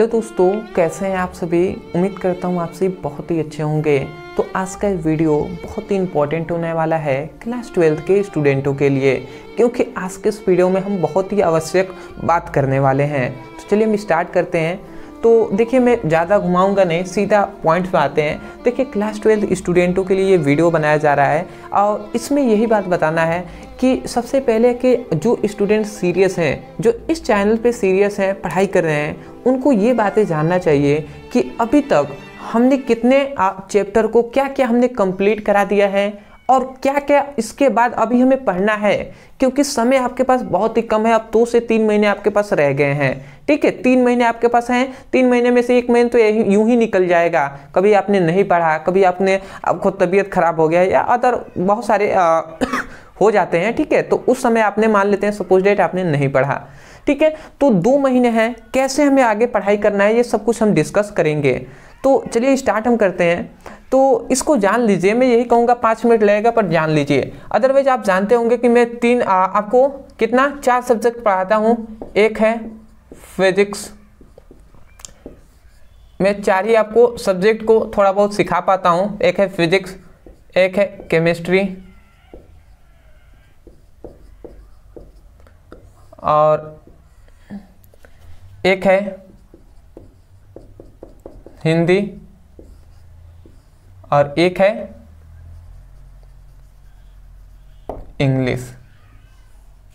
hello दोस्तों कैसे हैं आप सभी उम्मीद करता हूँ आप सभी बहुत ही अच्छे होंगे तो आज का वीडियो बहुत ही इंपॉर्टेंट होने वाला है क्लास ट्वेल्थ के स्टूडेंटों के लिए क्योंकि आज के इस वीडियो में हम बहुत ही आवश्यक बात करने वाले हैं तो चलिए हम स्टार्ट करते हैं तो देखिए मैं ज़्यादा घुमाऊंगा नहीं सीधा पॉइंट्स में आते हैं देखिए क्लास ट्वेल्थ स्टूडेंटों के लिए ये वीडियो बनाया जा रहा है और इसमें यही बात बताना है कि सबसे पहले कि जो स्टूडेंट सीरियस हैं जो इस चैनल पे सीरियस हैं पढ़ाई कर रहे हैं उनको ये बातें जानना चाहिए कि अभी तक हमने कितने चैप्टर को क्या क्या हमने कंप्लीट करा दिया है और क्या क्या इसके बाद अभी हमें पढ़ना है क्योंकि समय आपके पास बहुत ही कम है अब दो से तीन महीने आपके पास रह गए हैं ठीक है तीन महीने आपके पास हैं तीन महीने में से एक महीने तो यूं ही निकल जाएगा कभी आपने नहीं पढ़ा कभी आपने आपको तबीयत खराब हो गया या अदर बहुत सारे आ, हो जाते हैं ठीक है तो उस समय आपने मान लेते हैं सपोज डेट आपने नहीं पढ़ा ठीक है तो दो महीने हैं कैसे हमें आगे पढ़ाई करना है ये सब कुछ हम डिस्कस करेंगे तो चलिए स्टार्ट हम करते हैं तो इसको जान लीजिए मैं यही कहूँगा पाँच मिनट लगेगा पर जान लीजिए अदरवाइज आप जानते होंगे कि मैं तीन आ, आपको कितना चार सब्जेक्ट पढ़ाता हूँ एक है फिजिक्स मैं चार ही आपको सब्जेक्ट को थोड़ा बहुत सिखा पाता हूँ एक है फिजिक्स एक है केमिस्ट्री और एक है हिंदी और एक है इंग्लिश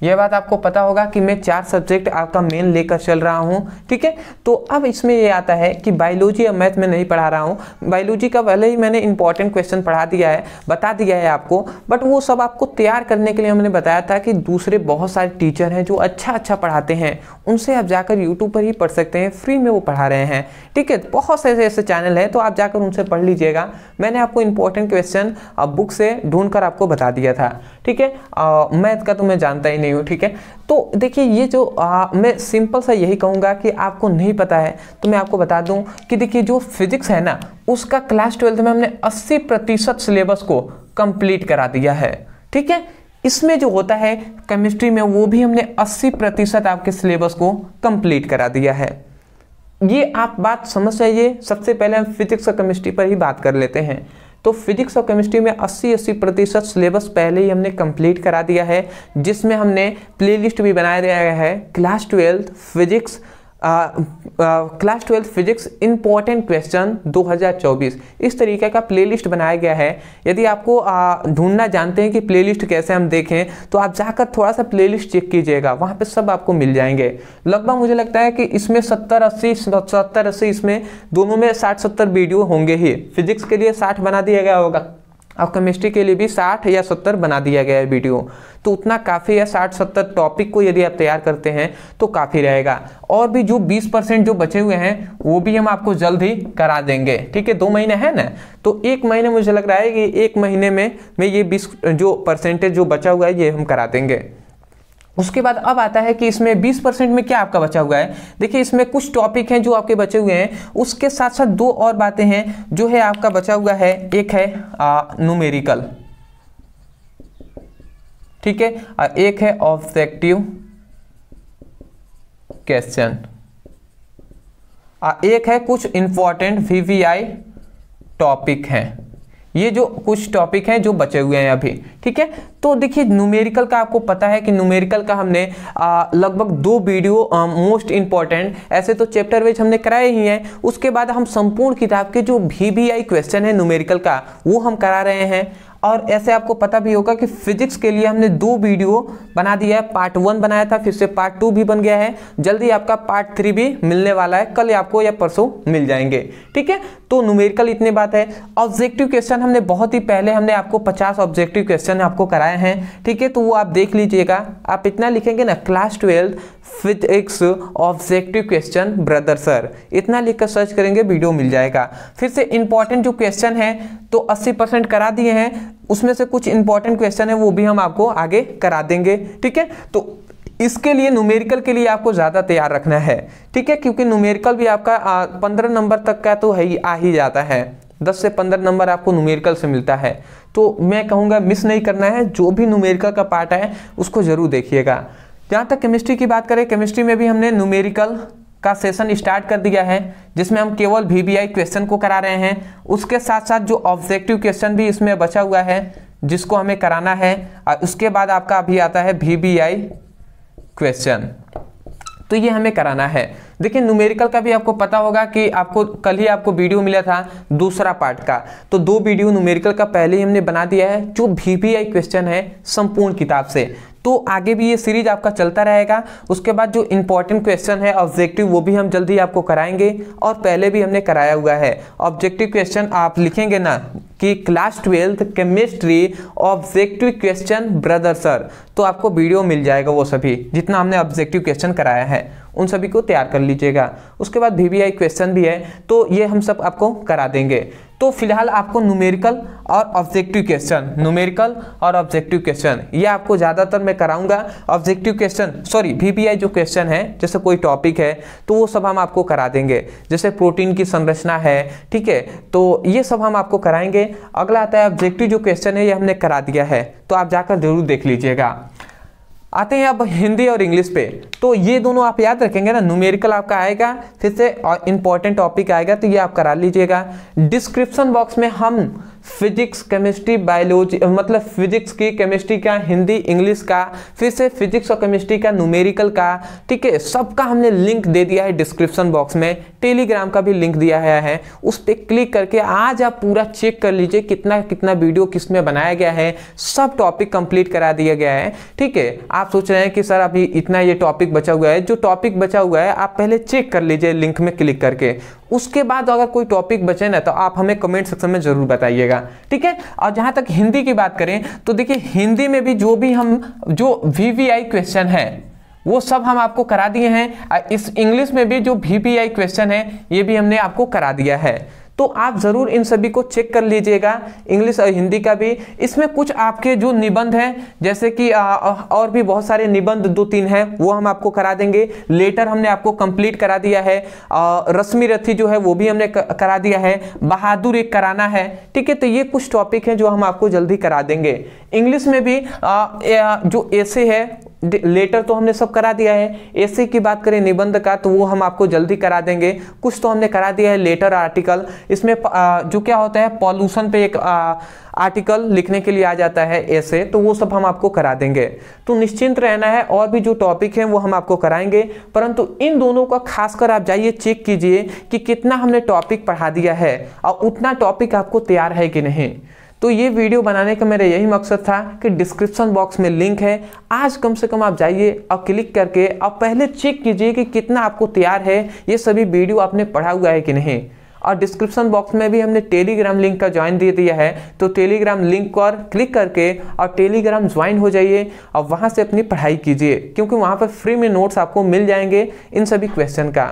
ये बात आपको पता होगा कि मैं चार सब्जेक्ट आपका मेन लेकर चल रहा हूँ ठीक है तो अब इसमें ये आता है कि बायोलॉजी या मैथ में नहीं पढ़ा रहा हूँ बायोलॉजी का पहले ही मैंने इंपॉर्टेंट क्वेश्चन पढ़ा दिया है बता दिया है आपको बट वो सब आपको तैयार करने के लिए हमने बताया था कि दूसरे बहुत सारे टीचर हैं जो अच्छा अच्छा पढ़ाते हैं उनसे आप जाकर यूट्यूब पर ही पढ़ सकते हैं फ्री में वो पढ़ा रहे हैं ठीक है बहुत सारे ऐसे चैनल हैं तो आप जाकर उनसे पढ़ लीजिएगा मैंने आपको इंपॉर्टेंट क्वेश्चन बुक से ढूंढ आपको बता दिया था ठीक है मैथ का तो मैं जानता ही नहीं हो ठीक है तो देखिए ये जो आ, मैं सिंपल सा यही कहूँगा कि आपको नहीं पता है तो मैं आपको बता दूँ कि देखिए जो फिजिक्स है ना उसका क्लास ट्वेल्थ में हमने अस्सी प्रतिशत सिलेबस को कंप्लीट करा दिया है ठीक है इसमें जो होता है केमिस्ट्री में वो भी हमने 80 प्रतिशत आपके सिलेबस को कंप्लीट करा दिया है ये आप बात समझ जाइए सबसे पहले हम फिजिक्स और केमिस्ट्री पर ही बात कर लेते हैं तो फिजिक्स और केमिस्ट्री में 80-80 प्रतिशत सिलेबस पहले ही हमने कंप्लीट करा दिया है जिसमें हमने प्लेलिस्ट भी बनाया गया है class twelfth physics class twelfth physics important question 2024 इस तरीके का प्लेलिस्ट बनाया गया है यदि आपको ढूंढना जानते हैं कि प्लेलिस्ट कैसे हम देखें तो आप जाकर थोड़ा सा प्लेलिस्ट चेक कीजिएगा वहाँ पे सब आपको मिल जाएंगे लगभग मुझे लगता है कि इसमें सत्तर अस्सी सत्तर अस्सी इसमें दोनों में साठ सत्तर वीडियो होंगे ही फिजिक्स के लिए साठ बना दिया गया होगा और केमिस्ट्री के लिए भी 60 या 70 बना दिया गया है वीडियो तो उतना काफ़ी है 60-70 टॉपिक को यदि आप तैयार करते हैं तो काफ़ी रहेगा और भी जो 20 परसेंट जो बचे हुए हैं वो भी हम आपको जल्द ही करा देंगे ठीक है दो महीने हैं ना तो एक महीने मुझे लग रहा है कि एक महीने में मैं ये बीस जो परसेंटेज जो बचा हुआ है ये हम करा देंगे उसके बाद अब आता है कि इसमें 20 परसेंट में क्या आपका बचा हुआ है देखिए इसमें कुछ टॉपिक हैं जो आपके बचे हुए हैं उसके साथ साथ दो और बातें हैं जो है आपका बचा हुआ है एक है न्यूमेरिकल ठीक है एक है ऑब्जेक्टिव क्वेश्चन एक है कुछ इंपॉर्टेंट वीवीआई टॉपिक हैं ये जो कुछ टॉपिक हैं जो बचे हुए हैं अभी ठीक है तो देखिए न्यूमेरिकल का आपको पता है कि न्यूमेरिकल का हमने लगभग दो वीडियो मोस्ट इंपॉर्टेंट ऐसे तो चैप्टर वाइज हमने कराए ही हैं उसके बाद हम संपूर्ण किताब के जो भी वी आई क्वेश्चन है न्यूमेरिकल का वो हम करा रहे हैं और ऐसे आपको पता भी होगा कि फिजिक्स के लिए हमने दो वीडियो बना दिया है पार्ट वन बनाया था फिर से पार्ट टू भी बन गया है जल्दी आपका पार्ट थ्री भी मिलने वाला है कल आपको या परसों मिल जाएंगे ठीक है तो न्यूमेरिकल इतनी बात है ऑब्जेक्टिव क्वेश्चन हमने बहुत ही पहले हमने आपको पचास ऑब्जेक्टिव क्वेश्चन आपको कराए हैं ठीक है तो वो आप देख लीजिएगा आप इतना लिखेंगे ना class twelfth physics objective question brother sir इतना लिखकर सर्च करेंगे वीडियो मिल जाएगा फिर से इंपॉर्टेंट जो क्वेश्चन है तो 80 परसेंट करा दिए हैं उसमें से कुछ इंपॉर्टेंट क्वेश्चन है वो भी हम आपको आगे करा देंगे ठीक है तो इसके लिए न्यूमेरिकल के लिए आपको ज़्यादा तैयार रखना है ठीक है क्योंकि न्यूमेरिकल भी आपका पंद्रह नंबर तक का तो है ही आ ही जाता है दस से पंद्रह नंबर आपको न्यूमेरिकल से मिलता है तो मैं कहूँगा मिस नहीं करना है जो भी न्यूमेरिकल का पार्ट है उसको ज़रूर देखिएगा जहाँ तक केमिस्ट्री की बात करें केमिस्ट्री में भी हमने न्यूमेरिकल का सेशन स्टार्ट कर दिया है जिसमें हम केवल वी क्वेश्चन को करा रहे हैं उसके साथ साथ जो ऑब्जेक्टिव क्वेश्चन भी इसमें बचा हुआ है जिसको हमें कराना है और उसके बाद आपका अभी आता है वी क्वेश्चन तो ये हमें कराना है देखिए न्यूमेरिकल का भी आपको पता होगा कि आपको कल ही आपको वीडियो मिला था दूसरा पार्ट का तो दो वीडियो न्यूमेरिकल का पहले ही हमने बना दिया है जो वी क्वेश्चन है संपूर्ण किताब से तो आगे भी ये सीरीज आपका चलता रहेगा उसके बाद जो इंपॉर्टेंट क्वेश्चन है ऑब्जेक्टिव वो भी हम जल्दी आपको कराएंगे और पहले भी हमने कराया हुआ है ऑब्जेक्टिव क्वेश्चन आप लिखेंगे ना कि class twelfth chemistry objective question brother sir तो आपको वीडियो मिल जाएगा वो सभी जितना हमने ऑब्जेक्टिव क्वेश्चन कराया है उन सभी को तैयार कर लीजिएगा उसके बाद वी क्वेश्चन भी है तो ये हम सब आपको करा देंगे तो फिलहाल आपको न्यूमेरिकल और ऑब्जेक्टिव क्वेश्चन न्यूमेरिकल और ऑब्जेक्टिव क्वेश्चन ये आपको ज़्यादातर मैं कराऊंगा ऑब्जेक्टिव क्वेश्चन सॉरी वीपीआई जो क्वेश्चन है जैसे कोई टॉपिक है तो वो सब हम आपको करा देंगे जैसे प्रोटीन की संरचना है ठीक है तो ये सब हम आपको कराएंगे अगला आता है ऑब्जेक्टिव जो क्वेश्चन है ये हमने करा दिया है तो आप जाकर जरूर देख लीजिएगा आते हैं अब हिंदी और इंग्लिश पे तो ये दोनों आप याद रखेंगे ना न्यूमेरिकल आपका आएगा फिर से इंपॉर्टेंट टॉपिक आएगा तो ये आप करा लीजिएगा डिस्क्रिप्शन बॉक्स में हम फिजिक्स केमिस्ट्री बायोलॉजी मतलब फिजिक्स की केमिस्ट्री का हिंदी इंग्लिश का फिर से फिजिक्स और केमिस्ट्री का न्यूमेरिकल का ठीक है सबका हमने लिंक दे दिया है डिस्क्रिप्शन बॉक्स में टेलीग्राम का भी लिंक दिया गया है उस पर क्लिक करके आज आप पूरा चेक कर लीजिए कितना कितना वीडियो किस में बनाया गया है सब टॉपिक कंप्लीट करा दिया गया है ठीक है आप सोच रहे हैं कि सर अभी इतना ये टॉपिक बचा हुआ है जो टॉपिक बचा हुआ है आप पहले चेक कर लीजिए लिंक में क्लिक करके उसके बाद अगर कोई टॉपिक बचे ना तो आप हमें कमेंट सेक्शन में ज़रूर बताइएगा ठीक है और जहां तक हिंदी की बात करें तो देखिए हिंदी में भी जो भी हम जो वी क्वेश्चन है वो सब हम आपको करा दिए हैं इस इंग्लिश में भी जो वी क्वेश्चन है ये भी हमने आपको करा दिया है तो आप ज़रूर इन सभी को चेक कर लीजिएगा इंग्लिश और हिंदी का भी इसमें कुछ आपके जो निबंध हैं जैसे कि आ, और भी बहुत सारे निबंध दो तीन हैं वो हम आपको करा देंगे लेटर हमने आपको कंप्लीट करा दिया है रश्मि रथी जो है वो भी हमने करा दिया है बहादुर एक कराना है ठीक है तो ये कुछ टॉपिक हैं जो हम आपको जल्दी करा देंगे इंग्लिश में भी आ, जो ऐसे है लेटर तो हमने सब करा दिया है ऐसे की बात करें निबंध का तो वो हम आपको जल्दी करा देंगे कुछ तो हमने करा दिया है लेटर आर्टिकल इसमें जो क्या होता है पॉल्यूशन पे एक आर्टिकल लिखने के लिए आ जाता है ऐसे तो वो सब हम आपको करा देंगे तो निश्चिंत रहना है और भी जो टॉपिक हैं वो हम आपको कराएंगे परंतु इन दोनों का खासकर आप जाइए चेक कीजिए कि कितना हमने टॉपिक पढ़ा दिया है और उतना टॉपिक आपको तैयार है कि नहीं तो ये वीडियो बनाने का मेरा यही मकसद था कि डिस्क्रिप्शन बॉक्स में लिंक है आज कम से कम आप जाइए और क्लिक करके आप पहले चेक कीजिए कि कितना आपको तैयार है ये सभी वीडियो आपने पढ़ा हुआ है कि नहीं और डिस्क्रिप्शन बॉक्स में भी हमने टेलीग्राम लिंक का ज्वाइन दे दिया है तो टेलीग्राम लिंक पर क्लिक करके और टेलीग्राम ज्वाइन हो जाइए और वहाँ से अपनी पढ़ाई कीजिए क्योंकि वहाँ पर फ्री में नोट्स आपको मिल जाएंगे इन सभी क्वेश्चन का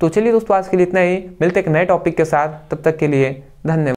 तो चलिए दोस्तों आज के लिए इतना ही मिलते एक नए टॉपिक के साथ तब तक के लिए धन्यवाद